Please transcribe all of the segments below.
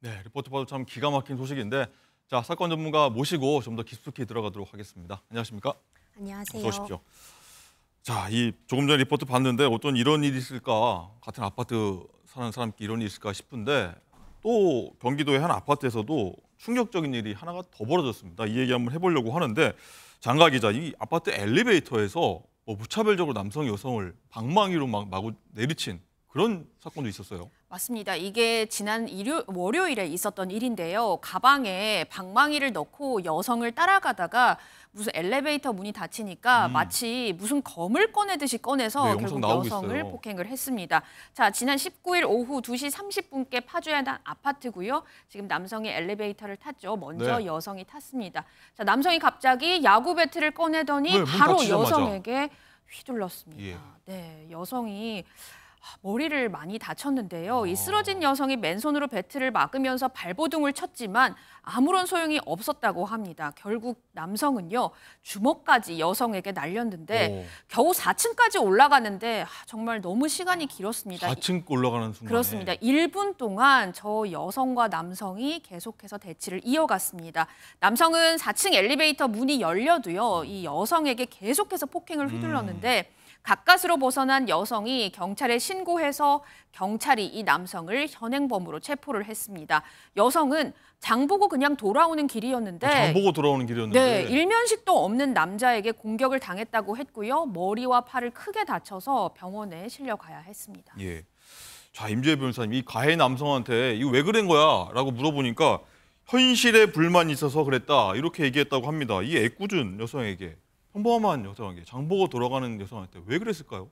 네, 리포트 봐도 참 기가 막힌 소식인데 자 사건 전문가 모시고 좀 더 깊숙이 들어가도록 하겠습니다. 안녕하십니까? 안녕하세요. 어서 오십시오. 자, 이 조금 전에 리포트 봤는데 어떤 이런 일이 있을까 같은 아파트 사는 사람끼리 이런 일이 있을까 싶은데 또 경기도의 한 아파트에서도 충격적인 일이 하나가 더 벌어졌습니다. 이 얘기 한번 해보려고 하는데 장가 기자, 이 아파트 엘리베이터에서 뭐 무차별적으로 남성 여성을 방망이로 막 마구 내리친 그런 사건도 있었어요. 맞습니다. 이게 지난 일요, 월요일에 있었던 일인데요. 가방에 방망이를 넣고 여성을 따라가다가 무슨 엘리베이터 문이 닫히니까 음. 마치 무슨 검을 꺼내듯이 꺼내서 네, 결국 여성을 있어요. 폭행을 했습니다. 자, 지난 19일 오후 2시 30분께 파주의 한 아파트고요. 지금 남성이 엘리베이터를 탔죠. 먼저 네. 여성이 탔습니다. 자, 남성이 갑자기 야구 배트를 꺼내더니 네, 바로 여성에게 휘둘렀습니다. 예. 네, 여성이 머리를 많이 다쳤는데요. 이 아. 쓰러진 여성이 맨손으로 배트를 막으면서 발버둥을 쳤지만 아무런 소용이 없었다고 합니다. 결국 남성은요 주먹까지 여성에게 날렸는데 오. 겨우 4층까지 올라가는데 아, 정말 너무 시간이 길었습니다. 4층 올라가는 순간 그렇습니다. 1분 동안 저 여성과 남성이 계속해서 대치를 이어갔습니다. 남성은 4층 엘리베이터 문이 열려도요 이 여성에게 계속해서 폭행을 음. 휘둘렀는데. 음. 바깥으로 벗어난 여성이 경찰에 신고해서 경찰이 이 남성을 현행범으로 체포를 했습니다. 여성은 장보고 그냥 돌아오는 길이었는데 아, 장보고 돌아오는 길이었는데 네, 일면식도 없는 남자에게 공격을 당했다고 했고요. 머리와 팔을 크게 다쳐서 병원에 실려가야 했습니다. 예. 자, 임재 변호사님 이 가해 남성한테 이거 왜 그런 거야라고 물어보니까 현실에 불만이 있어서 그랬다. 이렇게 얘기했다고 합니다. 이 애꿎은 여성에게 평범한 여성에게 장보고 돌아가는 여성한테 왜 그랬을까요?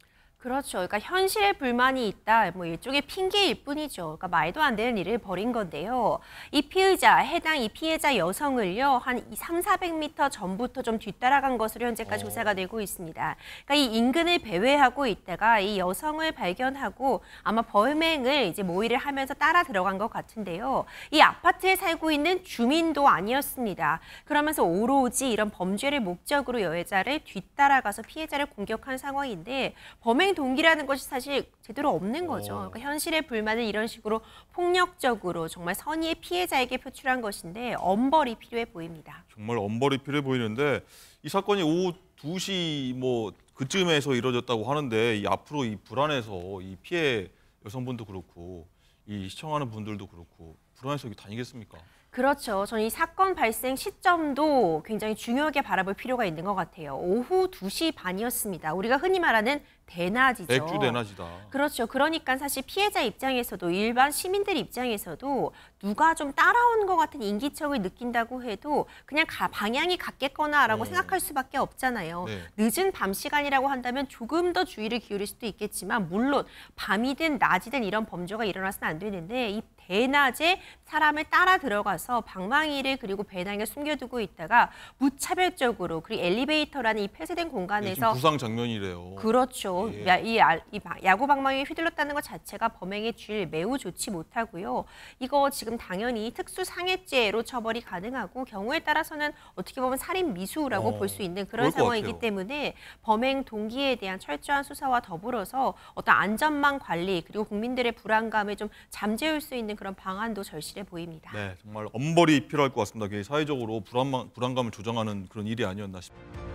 그렇죠. 그러니까 현실에 불만이 있다. 뭐 일종의 핑계일 뿐이죠. 그러니까 말도 안 되는 일을 벌인 건데요. 이 피의자, 해당 이 피해자 여성을요. 한 3, 400m 전부터 좀 뒤따라간 것으로 현재까지 오. 어. 조사가 되고 있습니다. 그러니까 이 인근을 배회하고 있다가 이 여성을 발견하고 아마 범행을 이제 모의를 하면서 따라 들어간 것 같은데요. 이 아파트에 살고 있는 주민도 아니었습니다. 그러면서 오로지 이런 범죄를 목적으로 여자를 뒤따라가서 피해자를 공격한 상황인데 범행 동기라는 것이 사실 제대로 없는 거죠. 어. 그러니까 현실의 불만을 이런 식으로 폭력적으로 정말 선의의 피해자에게 표출한 것인데 엄벌이 필요해 보입니다. 정말 엄벌이 필요해 보이는데 이 사건이 오후 2시 뭐 그쯤에서 이뤄졌다고 하는데 이 앞으로 이 불안해서 이 피해 여성분도 그렇고 이 시청하는 분들도 그렇고 불안해서 다니겠습니까? 그렇죠. 저는 이 사건 발생 시점도 굉장히 중요하게 바라볼 필요가 있는 것 같아요. 오후 2시 반이었습니다. 우리가 흔히 말하는 대낮이죠. 맥주 대낮이다. 그렇죠. 그러니까 사실 피해자 입장에서도 일반 시민들 입장에서도 누가 좀 따라온 것 같은 인기척을 느낀다고 해도 그냥 가, 방향이 같겠거나라고 네. 생각할 수밖에 없잖아요. 네. 늦은 밤 시간이라고 한다면 조금 더 주의를 기울일 수도 있겠지만 물론 밤이든 낮이든 이런 범죄가 일어나서는 안 되는데 이 대낮에 사람을 따라 들어가서 방망이를 그리고 배낭에 숨겨두고 있다가 무차별적으로 그리고 엘리베이터라는 이 폐쇄된 예, 공간에서 예, 부상 장면이래요. 그렇죠. 예. 야, 이, 이 야구 방망이 휘둘렀다는 것 자체가 범행의 주질 매우 좋지 못하고요. 이거 지금 당연히 특수상해죄로 처벌이 가능하고 경우에 따라서는 어떻게 보면 살인 미수라고 어, 볼수 있는 그런 상황이기 때문에 범행 동기에 대한 철저한 수사와 더불어서 어떤 안전망 관리 그리고 국민들의 불안감을 좀 잠재울 수 있는 있는 그런 방안도 절실해 보입니다. 네, 정말 엄벌이 필요할 것 같습니다. 사회적으로 불안감, 을 조정하는 그런 일이 아니었나 싶습니다.